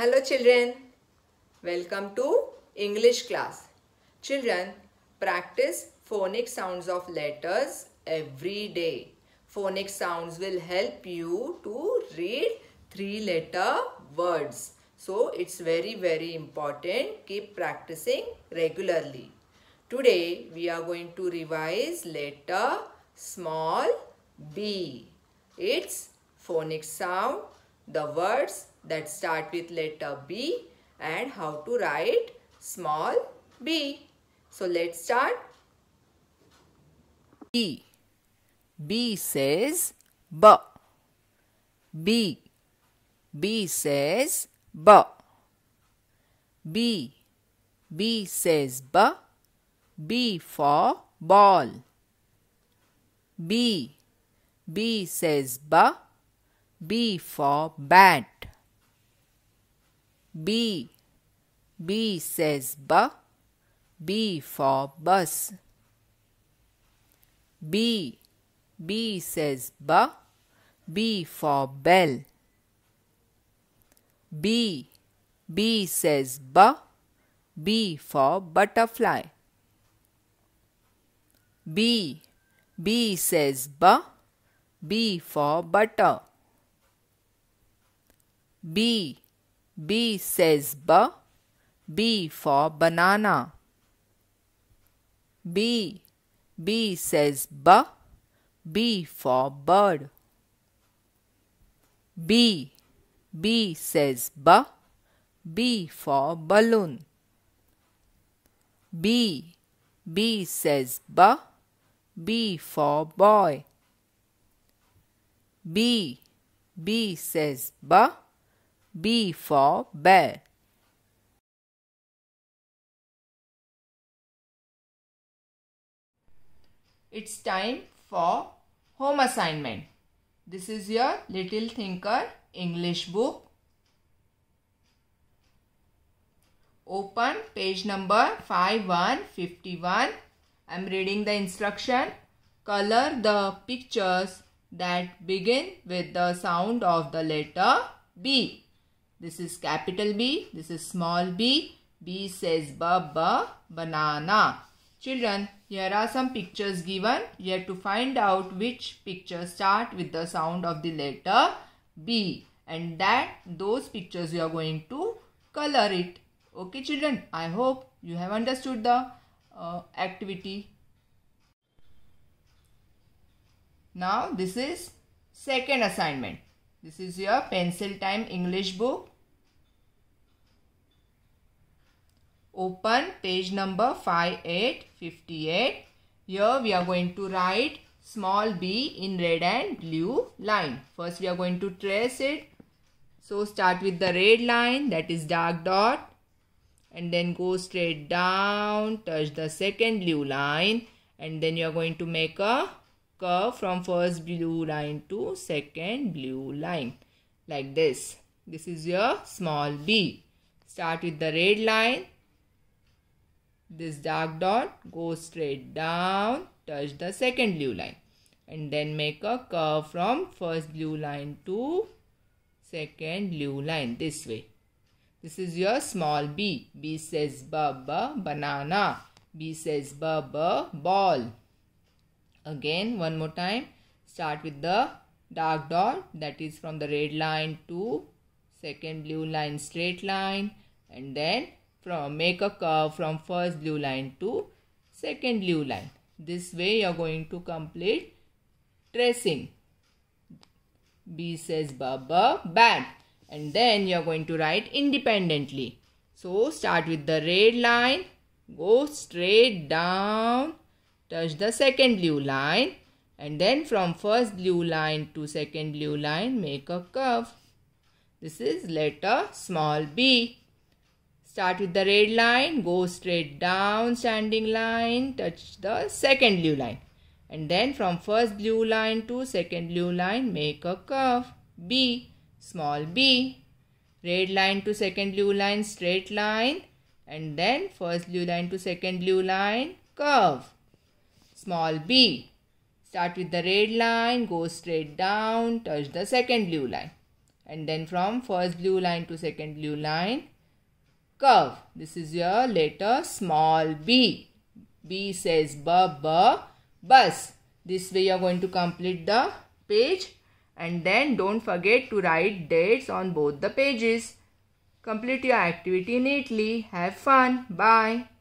Hello children. Welcome to English class. Children, practice phonic sounds of letters every day. Phonic sounds will help you to read three letter words. So it's very very important. Keep practicing regularly. Today we are going to revise letter small b. Its phonic sound, the words that start with letter B and how to write small b. So let's start. B. B says B. B. B says B. B. B says B. B for ball. B. B says B. B for bat. B. B says B. B for bus. B. B says B. B for bell. B. B says B. B for butterfly. B. B says B. B for butter. B. B says B. B for banana. B. B says B. B for bird. B. B says B. B for balloon. B. B says B. B for boy. B. B says B. B for bear. It's time for home assignment. This is your Little Thinker English book. Open page number 5151. I'm reading the instruction. Color the pictures that begin with the sound of the letter B. This is capital B. This is small b. B says ba ba banana. Children, here are some pictures given. You have to find out which pictures start with the sound of the letter B. And that those pictures you are going to color it. Okay children, I hope you have understood the uh, activity. Now this is second assignment. This is your pencil time English book. Open page number 5858. Here we are going to write small b in red and blue line. First we are going to trace it. So start with the red line that is dark dot and then go straight down touch the second blue line and then you are going to make a curve from first blue line to second blue line like this. This is your small b. Start with the red line. This dark dot goes straight down, touch the second blue line and then make a curve from first blue line to second blue line this way. This is your small b. B says ba ba banana. B says ba ba ball. Again, one more time. Start with the dark dot that is from the red line to second blue line straight line and then from make a curve from first blue line to second blue line. This way you are going to complete tracing. B says Baba bad and then you are going to write independently. So start with the red line, go straight down touch the second blue line and then from first blue line to second blue line make a curve. This is letter small b. Start with the red line, go straight down standing line, touch the second blue line. And then from first blue line to second blue line, make a curve. B, small b. Red line to second blue line, straight line. And then first blue line to second blue line, curve small b. Start with the red line, go straight down, touch the second blue line. And then from first blue line to second blue line, curve. This is your letter small b. B says b, b, bus. This way you are going to complete the page. And then don't forget to write dates on both the pages. Complete your activity neatly. Have fun. Bye.